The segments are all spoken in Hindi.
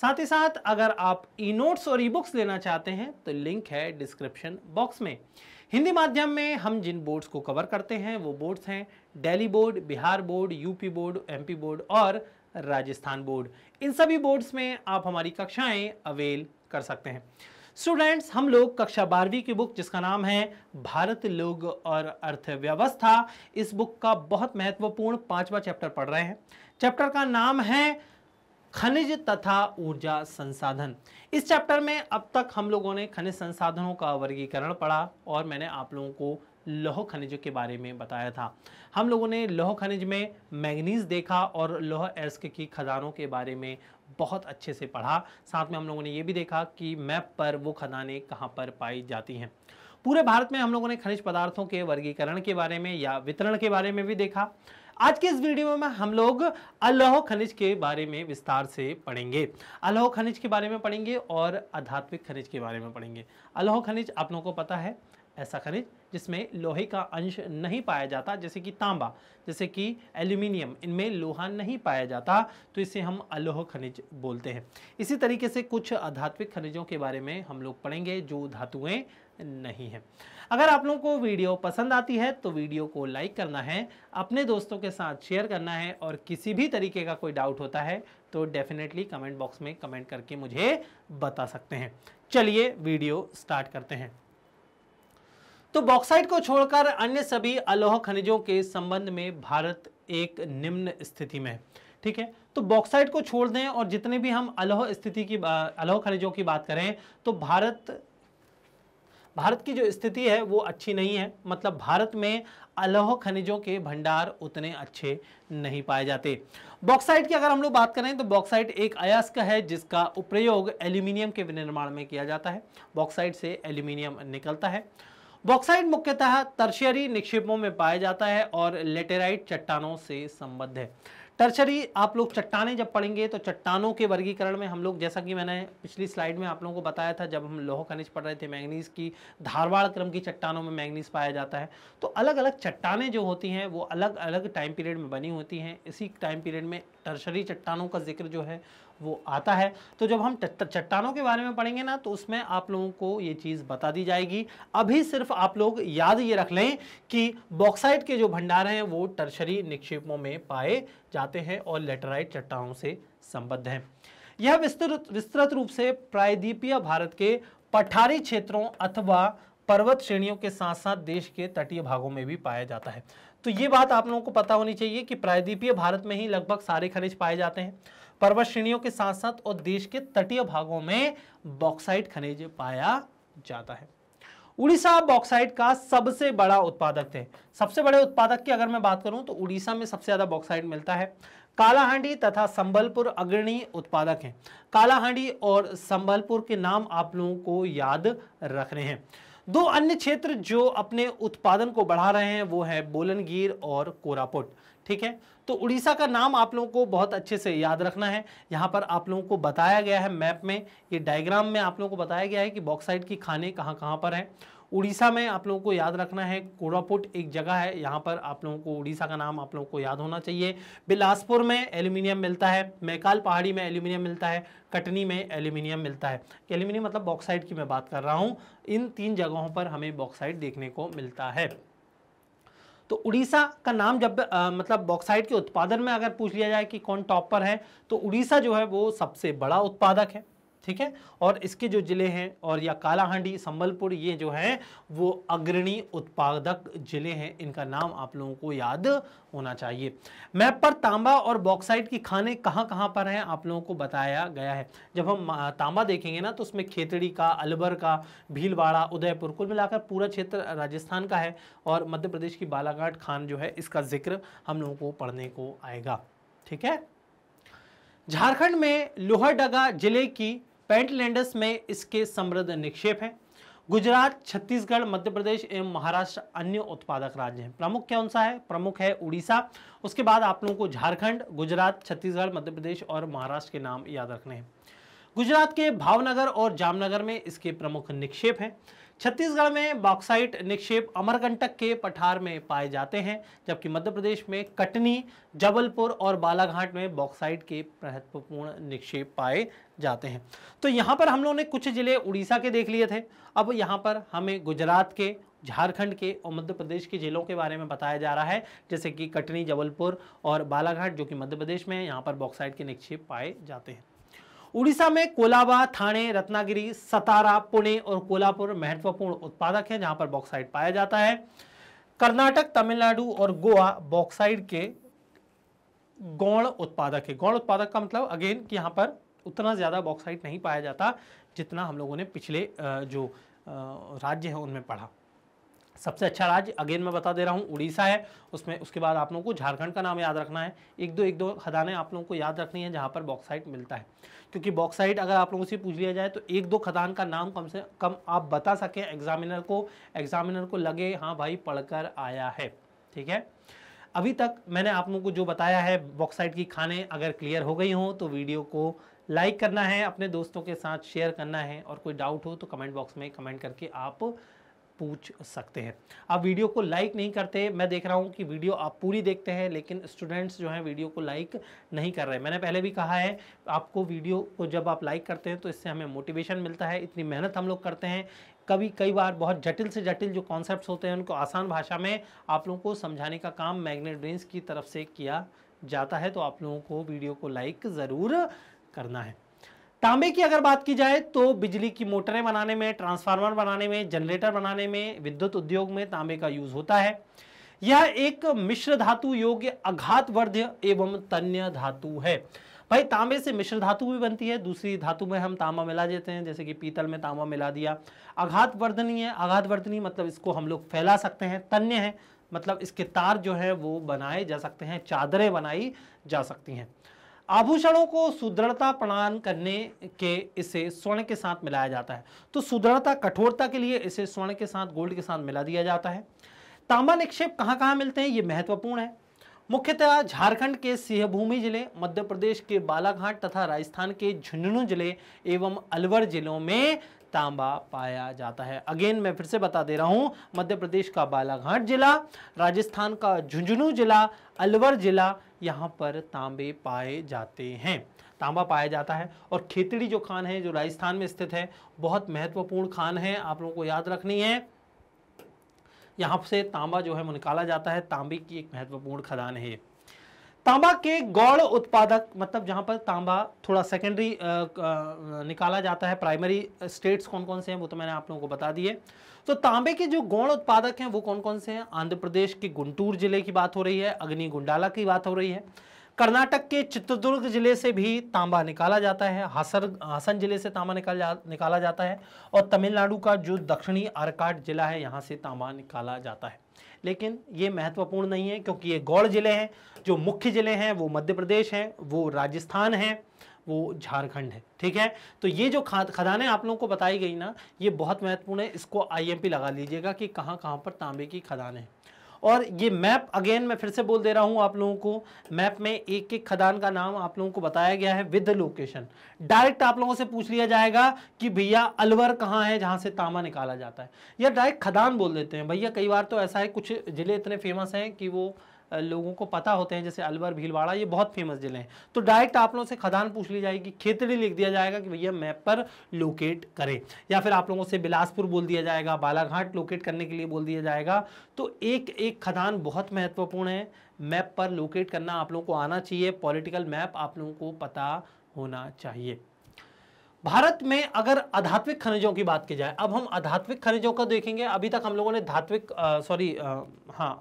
साथ ही साथ अगर आप ई नोट्स और ई बुक्स लेना चाहते हैं तो लिंक है डिस्क्रिप्शन बॉक्स में हिंदी माध्यम में हम जिन बोर्ड्स को कवर करते हैं वो बोर्ड्स हैं Delhi board Bihar board UP board MP board और राजस्थान बोर्ड इन सभी बोर्ड्स में आप हमारी कक्षाएं अवेल कर सकते हैं स्टूडेंट्स हम लोग कक्षा बारहवीं की बुक जिसका नाम है भारत लोग और अर्थव्यवस्था इस बुक का बहुत महत्वपूर्ण पांचवा चैप्टर पढ़ रहे हैं चैप्टर का नाम है खनिज तथा ऊर्जा संसाधन इस चैप्टर में अब तक हम लोगों ने खनिज संसाधनों का वर्गीकरण पढ़ा और मैंने आप लोगों को लौह खनिज के बारे में बताया था हम लोगों ने लौह खनिज में मैग्नीज देखा और लौह एस्क की खदानों के बारे में बहुत अच्छे से पढ़ा साथ में हम लोगों ने ये भी देखा कि मैप पर वो खदानें कहाँ पर पाई जाती हैं पूरे भारत में हम लोगों ने खनिज पदार्थों के वर्गीकरण के बारे में या वितरण के बारे में भी देखा आज के इस वीडियो में हम लोग अलोह खनिज के बारे में विस्तार से पढ़ेंगे अलोह खनिज के बारे में पढ़ेंगे और आध्यात्मिक खनिज के बारे में पढ़ेंगे अलोह खनिज आप लोगों को पता है ऐसा खनिज जिसमें लोहे का अंश नहीं पाया जाता जैसे कि तांबा जैसे कि एल्यूमिनियम इनमें लोहा नहीं पाया जाता तो इसे हम अलोह खनिज बोलते हैं इसी तरीके से कुछ अधात्विक खनिजों के बारे में हम लोग पढ़ेंगे जो धातुएं नहीं हैं अगर आप लोगों को वीडियो पसंद आती है तो वीडियो को लाइक करना है अपने दोस्तों के साथ शेयर करना है और किसी भी तरीके का कोई डाउट होता है तो डेफिनेटली कमेंट बॉक्स में कमेंट करके मुझे बता सकते हैं चलिए वीडियो स्टार्ट करते हैं तो बॉक्साइट को छोड़कर अन्य सभी अलोह खनिजों के संबंध में भारत एक निम्न स्थिति में है ठीक है तो बॉक्साइट को छोड़ दें और जितने भी हम अलोह स्थिति की अलोह खनिजों की बात करें तो भारत भारत की जो स्थिति है वो अच्छी नहीं है मतलब भारत में अलोह खनिजों के भंडार उतने अच्छे नहीं पाए जाते बॉक्साइट की अगर हम लोग बात करें तो बॉक्साइट एक अयस्क है जिसका उपयोग एल्यूमिनियम के विनिर्माण में किया जाता है बॉक्साइट से एल्यूमिनियम निकलता है बॉक्साइट मुख्यतः तर्शियरी निक्षेपों में पाया जाता है और लेटेराइट चट्टानों से संबद्ध है टर्चरी आप लोग चट्टाने जब पढ़ेंगे तो चट्टानों के वर्गीकरण में हम लोग जैसा कि मैंने पिछली स्लाइड में आप लोगों को बताया था जब हम लोह खनिज पढ़ रहे थे मैंगनीज की धारवाड़ क्रम की चट्टानों में मैंगनीज पाया जाता है तो अलग अलग चट्टाने जो होती हैं वो अलग अलग टाइम पीरियड में बनी होती हैं इसी टाइम पीरियड में टर्शरी चट्टानों का जिक्र जो है वो आता है तो जब हम चट्टानों के बारे में पढ़ेंगे ना तो उसमें आप लोगों को ये चीज़ बता दी जाएगी अभी सिर्फ आप लोग याद ये रख लें कि बॉक्साइट के जो भंडार हैं वो टर्शरी निक्षेपों में पाए जाते हैं और लेटराइट चट्टानों से संबद्ध हैं यह विस्तृत विस्तृत रूप से प्रायद्वीपीय भारत के पठारी क्षेत्रों अथवा पर्वत श्रेणियों के साथ साथ देश के तटीय भागों में भी पाया जाता है तो ये बात आप लोगों को पता होनी चाहिए कि प्रायद्वीपीय भारत में ही लगभग सारे खनिज पाए जाते हैं पर्वत श्रेणियों के साथ साथ और देश के तटीय भागों में बॉक्साइट खनिज पाया जाता है उड़ीसा बॉक्साइट का सबसे बड़ा उत्पादक थे सबसे बड़े उत्पादक की अगर मैं बात करूं तो उड़ीसा में सबसे ज़्यादा बॉक्साइट मिलता है कालाहांडी तथा संबलपुर अग्रणी उत्पादक हैं कालाहांडी और संबलपुर के नाम आप लोगों को याद रखने हैं दो अन्य क्षेत्र जो अपने उत्पादन को बढ़ा रहे हैं वो है बोलनगीर और कोरापुट ठीक है तो उड़ीसा का नाम आप लोगों को बहुत अच्छे से याद रखना है यहाँ पर आप लोगों को बताया गया है मैप में ये डायग्राम में आप लोगों को बताया गया है कि बॉक्साइड की खाने कहाँ कहाँ पर हैं उड़ीसा में आप लोगों को याद रखना है कोरापुट एक जगह है यहाँ पर आप लोगों को उड़ीसा का नाम आप लोगों को याद होना चाहिए बिलासपुर में एल्यूमिनियम मिलता है मैकाल पहाड़ी में एल्यूमिनियम मिलता है कटनी में एल्यूमिनियम मिलता है एल्यूमिनियम मतलब बॉक्साइड की मैं बात कर रहा हूँ इन तीन जगहों पर हमें बॉक्साइड देखने को मिलता है तो उड़ीसा का नाम जब आ, मतलब बॉक्साइड के उत्पादन में अगर पूछ लिया जाए कि कौन टॉप पर है तो उड़ीसा जो है वो सबसे बड़ा उत्पादक है ठीक है और इसके जो ज़िले हैं और या कालाहांडी संबलपुर ये जो हैं वो अग्रणी उत्पादक ज़िले हैं इनका नाम आप लोगों को याद होना चाहिए मैप पर तांबा और बॉक्साइट की खाने कहां कहां पर हैं आप लोगों को बताया गया है जब हम तांबा देखेंगे ना तो उसमें खेतड़ी का अलवर का भीलवाड़ा उदयपुर कुल मिलाकर पूरा क्षेत्र राजस्थान का है और मध्य प्रदेश की बालाघाट खान जो है इसका जिक्र हम लोगों को पढ़ने को आएगा ठीक है झारखंड में लोहरडगा जिले की पेंटलैंडस में इसके समृद्ध निक्षेप हैं गुजरात छत्तीसगढ़ मध्य प्रदेश एवं महाराष्ट्र अन्य उत्पादक राज्य हैं प्रमुख कौन सा है प्रमुख है उड़ीसा उसके बाद आप लोगों को झारखंड गुजरात छत्तीसगढ़ मध्य प्रदेश और महाराष्ट्र के नाम याद रखने हैं गुजरात के भावनगर और जामनगर में इसके प्रमुख निक्षेप हैं छत्तीसगढ़ में बॉक्साइट निक्षेप अमरकंटक के पठार में पाए जाते हैं जबकि मध्य प्रदेश में कटनी जबलपुर और बालाघाट में बॉक्साइट के महत्वपूर्ण निक्षेप पाए जाते हैं तो यहाँ पर हम लोगों ने कुछ ज़िले उड़ीसा के देख लिए थे अब यहाँ पर हमें गुजरात के झारखंड के और मध्य प्रदेश के जिलों के बारे में बताया जा रहा है जैसे कि कटनी जबलपुर और बालाघाट जो कि मध्य प्रदेश में है यहाँ पर बॉक्साइट के निक्षेप पाए जाते हैं उड़ीसा में कोलाबा थाने रत्नागिरी सतारा पुणे और कोलापुर महत्वपूर्ण उत्पादक हैं जहां पर बॉक्साइड पाया जाता है कर्नाटक तमिलनाडु और गोवा बॉक्साइड के गौण उत्पादक है गौण उत्पादक का मतलब अगेन कि यहाँ पर उतना ज़्यादा बॉक्साइड नहीं पाया जाता जितना हम लोगों ने पिछले जो राज्य है उनमें पढ़ा सबसे अच्छा राज्य अगेन मैं बता दे रहा हूँ उड़ीसा है उसमें उसके बाद आप लोगों को झारखंड का नाम याद रखना है एक दो एक दो खदानें आप लोगों को याद रखनी है जहाँ पर बॉक्साइट मिलता है क्योंकि बॉक्साइट अगर आप लोगों से पूछ लिया जाए तो एक दो खदान का नाम कम से कम आप बता सकें एग्जामिनर को एग्जामिनर को लगे हाँ भाई पढ़कर आया है ठीक है अभी तक मैंने आप लोगों को जो बताया है बॉक्साइट की खाने अगर क्लियर हो गई हों तो वीडियो को लाइक करना है अपने दोस्तों के साथ शेयर करना है और कोई डाउट हो तो कमेंट बॉक्स में कमेंट करके आप पूछ सकते हैं आप वीडियो को लाइक नहीं करते मैं देख रहा हूँ कि वीडियो आप पूरी देखते हैं लेकिन स्टूडेंट्स जो हैं वीडियो को लाइक नहीं कर रहे मैंने पहले भी कहा है आपको वीडियो को जब आप लाइक करते हैं तो इससे हमें मोटिवेशन मिलता है इतनी मेहनत हम लोग करते हैं कभी कई बार बहुत जटिल से जटिल जो कॉन्सेप्ट होते हैं उनको आसान भाषा में आप लोगों को समझाने का काम मैग्नेट ब्रेन्स की तरफ से किया जाता है तो आप लोगों को वीडियो को लाइक ज़रूर करना है तांबे की अगर बात की जाए तो बिजली की मोटरें बनाने में ट्रांसफार्मर बनाने में जनरेटर बनाने में विद्युत उद्योग में तांबे का यूज होता है यह एक मिश्र धातु योग्य अघात वर्ध्य एवं तन्य धातु है भाई तांबे से मिश्र धातु भी बनती है दूसरी धातु में हम तांबा मिला देते हैं जैसे कि पीतल में तांबा मिला दिया वर्धनी वर्धनीय अघात वर्धनीय मतलब इसको हम लोग फैला सकते हैं तन्य है मतलब इसके तार जो है वो बनाए जा सकते हैं चादरें बनाई जा सकती हैं आभूषणों को सुदृढ़ता प्रदान करने के इसे स्वर्ण के साथ मिलाया जाता है तो सुदृढ़ता कठोरता के लिए इसे स्वर्ण के साथ गोल्ड के साथ मिला दिया जाता है तांबा निक्षेप कहाँ कहाँ मिलते हैं ये महत्वपूर्ण है मुख्यतः झारखंड के सिंहभूमि जिले मध्य प्रदेश के बालाघाट तथा राजस्थान के झुंझुनू जिले एवं अलवर जिलों में तांबा पाया जाता है अगेन मैं फिर से बता दे रहा हूँ मध्य प्रदेश का बालाघाट जिला राजस्थान का झुंझुनू जिला अलवर जिला यहाँ पर तांबे पाए जाते हैं तांबा पाया जाता है और खेतड़ी जो खान है जो राजस्थान में स्थित है बहुत महत्वपूर्ण खान है आप लोगों को याद रखनी है यहाँ से तांबा जो है वो निकाला जाता है तांबे की एक महत्वपूर्ण खदान है तांबा के गौड़ उत्पादक मतलब जहां पर तांबा थोड़ा सेकेंडरी निकाला जाता है प्राइमरी स्टेट्स कौन कौन से हैं वो तो मैंने आप लोगों को बता दिए तो तांबे के जो गौण उत्पादक हैं वो कौन कौन से हैं आंध्र प्रदेश के गुंटूर जिले की बात हो रही है अग्नि गुंडाला की बात हो रही है कर्नाटक के चित्रदुर्ग जिले से भी तांबा निकाला जाता है हासर हसन जिले से तांबा निकाल जा, निकाला जाता है और तमिलनाडु का जो दक्षिणी आरकाट जिला है यहाँ से तांबा निकाला जाता है लेकिन ये महत्वपूर्ण नहीं है क्योंकि ये गौड़ ज़िले हैं जो मुख्य ज़िले हैं वो मध्य प्रदेश हैं वो राजस्थान हैं वो झारखंड है ठीक है तो ये जो खदानें आप लोगों को बताई गई ना ये बहुत महत्वपूर्ण है इसको आईएमपी लगा लीजिएगा कि कहाँ कहाँ पर तांबे की खदानें हैं और ये मैप अगेन मैं फिर से बोल दे रहा हूँ आप लोगों को मैप में एक एक खदान का नाम आप लोगों को बताया गया है विद लोकेशन डायरेक्ट आप लोगों से पूछ लिया जाएगा कि भैया अलवर कहाँ है जहाँ से तामा निकाला जाता है या डायरेक्ट खदान बोल देते हैं भैया कई बार तो ऐसा है कुछ ज़िले इतने फेमस हैं कि वो लोगों को पता होते हैं जैसे अलवर भीलवाड़ा ये बहुत फेमस जिले हैं तो डायरेक्ट आप लोगों से खदान पूछ ली जाएगी खेतड़ी लिख दिया जाएगा कि भैया मैप पर लोकेट करें या फिर आप लोगों से बिलासपुर बोल दिया जाएगा बालाघाट लोकेट करने के लिए बोल दिया जाएगा तो एक एक खदान बहुत महत्वपूर्ण है मैप पर लोकेट करना आप लोगों को आना चाहिए पॉलिटिकल मैप आप लोगों को पता होना चाहिए भारत में अगर आध्यात्मिक खनिजों की बात की जाए अब हम अधात्विक खनिजों का देखेंगे अभी तक हम लोगों ने धात्विक सॉरी हाँ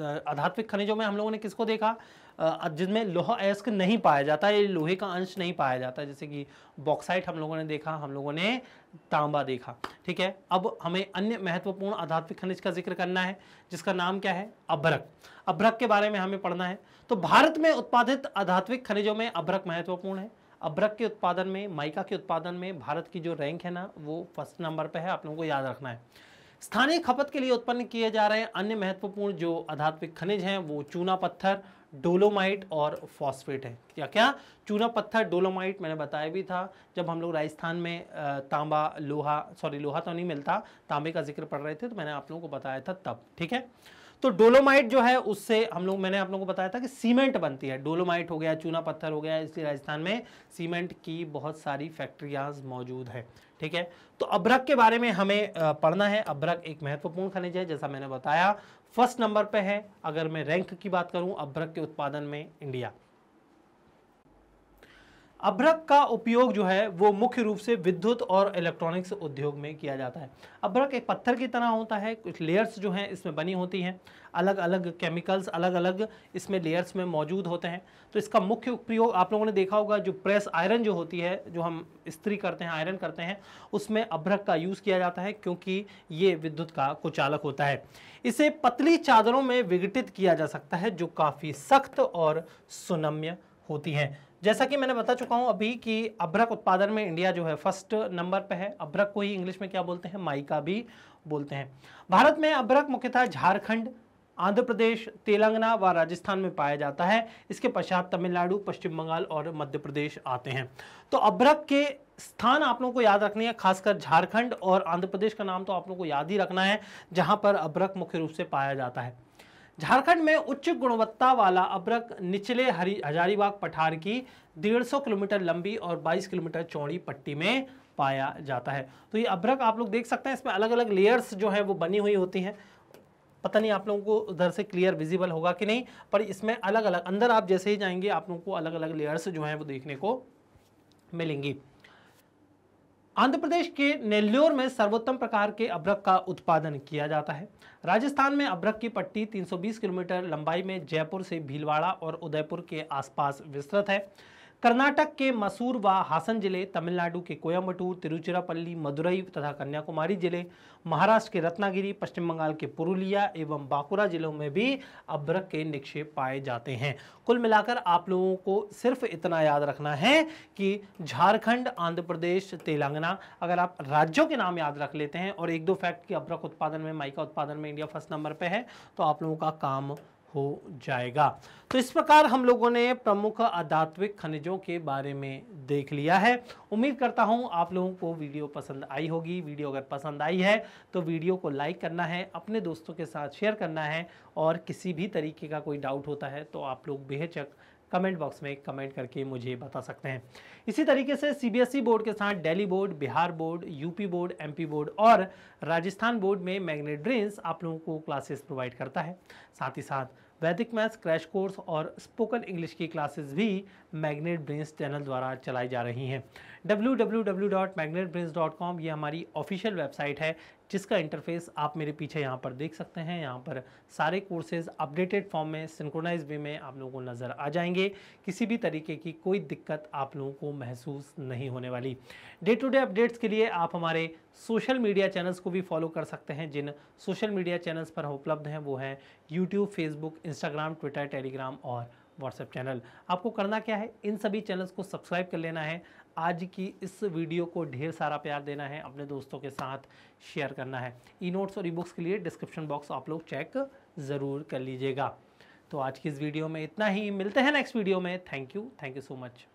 आधात्मिक खनिजों में हम लोगों ने किसको देखा जिसमें लोह अयस्क नहीं पाया जाता ये लोहे का अंश नहीं पाया जाता जैसे कि बॉक्साइट हम लोगों ने देखा हम लोगों ने तांबा देखा ठीक है अब हमें अन्य महत्वपूर्ण आधात्मिक खनिज का जिक्र करना है जिसका नाम क्या है अभ्रक अभ्रक के बारे में हमें पढ़ना है तो भारत में उत्पादित आधात्मिक खनिजों में अभ्रक महत्वपूर्ण है अभ्रक के उत्पादन में माइका के उत्पादन में भारत की जो रैंक है ना वो फर्स्ट नंबर पर है आप लोगों को याद रखना है स्थानीय खपत के लिए उत्पन्न किए जा रहे अन्य महत्वपूर्ण जो आधात्मिक खनिज हैं वो चूना पत्थर डोलोमाइट और फॉस्फेट है क्या क्या चूना पत्थर डोलोमाइट मैंने बताया भी था जब हम लोग राजस्थान में तांबा लोहा सॉरी लोहा तो नहीं मिलता तांबे का जिक्र पड़ रहे थे तो मैंने आप लोगों को बताया था तब ठीक है तो डोलोमाइट जो है उससे हम लोग मैंने आप लोगों को बताया था कि सीमेंट बनती है डोलोमाइट हो गया चूना पत्थर हो गया इसलिए राजस्थान में सीमेंट की बहुत सारी फैक्ट्रियाज मौजूद है ठीक है तो अब्रक के बारे में हमें पढ़ना है अब्रक एक महत्वपूर्ण खनिज है जैसा मैंने बताया फर्स्ट नंबर पे है अगर मैं रैंक की बात करूं अब्रक के उत्पादन में इंडिया अभ्रक का उपयोग जो है वो मुख्य रूप से विद्युत और इलेक्ट्रॉनिक्स उद्योग में किया जाता है अभ्रक एक पत्थर की तरह होता है कुछ लेयर्स जो हैं इसमें बनी होती हैं अलग अलग केमिकल्स अलग अलग इसमें लेयर्स में मौजूद होते हैं तो इसका मुख्य उपयोग आप लोगों ने देखा होगा जो प्रेस आयरन जो होती है जो हम इस्त्री करते हैं आयरन करते हैं उसमें अभ्रक का यूज़ किया जाता है क्योंकि ये विद्युत का कुचालक होता है इसे पतली चादरों में विघटित किया जा सकता है जो काफ़ी सख्त और सुनम्य होती है जैसा कि मैंने बता चुका हूँ अभी कि अभ्रक उत्पादन में इंडिया जो है फर्स्ट नंबर पे है अभ्रक को ही इंग्लिश में क्या बोलते हैं माइका भी बोलते हैं भारत में अभ्रक मुख्यतः झारखंड आंध्र प्रदेश तेलंगाना व राजस्थान में पाया जाता है इसके पश्चात तमिलनाडु पश्चिम बंगाल और मध्य प्रदेश आते हैं तो अभ्रक के स्थान आप लोगों को याद रखने हैं खासकर झारखंड और आंध्र प्रदेश का नाम तो आप लोगों को याद ही रखना है जहाँ पर अभ्रक मुख्य रूप से पाया जाता है झारखंड में उच्च गुणवत्ता वाला अब्रक निचले हरी हजारीबाग पठार की 150 किलोमीटर लंबी और 22 किलोमीटर चौड़ी पट्टी में पाया जाता है तो ये अब्रक आप लोग देख सकते हैं इसमें अलग अलग लेयर्स जो हैं वो बनी हुई होती हैं पता नहीं आप लोगों को उधर से क्लियर विजिबल होगा कि नहीं पर इसमें अलग अलग अंदर आप जैसे ही जाएंगे आप लोगों को अलग अलग लेयर्स जो हैं वो देखने को मिलेंगी आंध्र प्रदेश के नेल्लोर में सर्वोत्तम प्रकार के अभ्रक का उत्पादन किया जाता है राजस्थान में अभ्रक की पट्टी 320 किलोमीटर लंबाई में जयपुर से भीलवाड़ा और उदयपुर के आसपास विस्तृत है कर्नाटक के मसूर व हासन जिले तमिलनाडु के कोयम्बटूर तिरुचिरापल्ली मदुरई तथा कन्याकुमारी जिले महाराष्ट्र के रत्नागिरी पश्चिम बंगाल के पुरुलिया एवं बांकुरा जिलों में भी अभ्रक के निक्षेप पाए जाते हैं कुल मिलाकर आप लोगों को सिर्फ इतना याद रखना है कि झारखंड आंध्र प्रदेश तेलंगाना अगर आप राज्यों के नाम याद रख लेते हैं और एक दो फैक्ट कि अभ्रक उत्पादन में माइका उत्पादन में इंडिया फर्स्ट नंबर पर है तो आप लोगों का काम हो जाएगा तो इस प्रकार हम लोगों ने प्रमुख अधात्विक खनिजों के बारे में देख लिया है उम्मीद करता हूँ आप लोगों को वीडियो पसंद आई होगी वीडियो अगर पसंद आई है तो वीडियो को लाइक करना है अपने दोस्तों के साथ शेयर करना है और किसी भी तरीके का कोई डाउट होता है तो आप लोग बेहचक कमेंट बॉक्स में कमेंट करके मुझे बता सकते हैं इसी तरीके से सीबीएसई e बोर्ड के साथ Delhi board Bihar board UP board MP board और राजस्थान बोर्ड में मैग्नेट ड्रिंस आप लोगों को क्लासेस प्रोवाइड करता है साथ ही साथ वैदिक मैथ्स क्रैश कोर्स और स्पोकन इंग्लिश की क्लासेस भी मैग्नेट ब्रिंस चैनल द्वारा चलाई जा रही हैं कॉम ये हमारी ऑफिशियल वेबसाइट है जिसका इंटरफेस आप मेरे पीछे यहाँ पर देख सकते हैं यहाँ पर सारे कोर्सेज अपडेटेड फॉर्म में सिंक्रोनाइज वे में आप लोगों को नज़र आ जाएंगे किसी भी तरीके की कोई दिक्कत आप लोगों को महसूस नहीं होने वाली डे टू डे अपडेट्स के लिए आप हमारे सोशल मीडिया चैनल्स को भी फॉलो कर सकते हैं जिन सोशल मीडिया चैनल्स पर उपलब्ध हैं वो हैं YouTube Facebook Instagram Twitter Telegram और व्हाट्सएप चैनल आपको करना क्या है इन सभी चैनल्स को सब्सक्राइब कर लेना है आज की इस वीडियो को ढेर सारा प्यार देना है अपने दोस्तों के साथ शेयर करना है ई नोट्स और ई बुक्स के लिए डिस्क्रिप्शन बॉक्स आप लोग चेक ज़रूर कर लीजिएगा तो आज की इस वीडियो में इतना ही मिलते हैं नेक्स्ट वीडियो में thank you thank you so much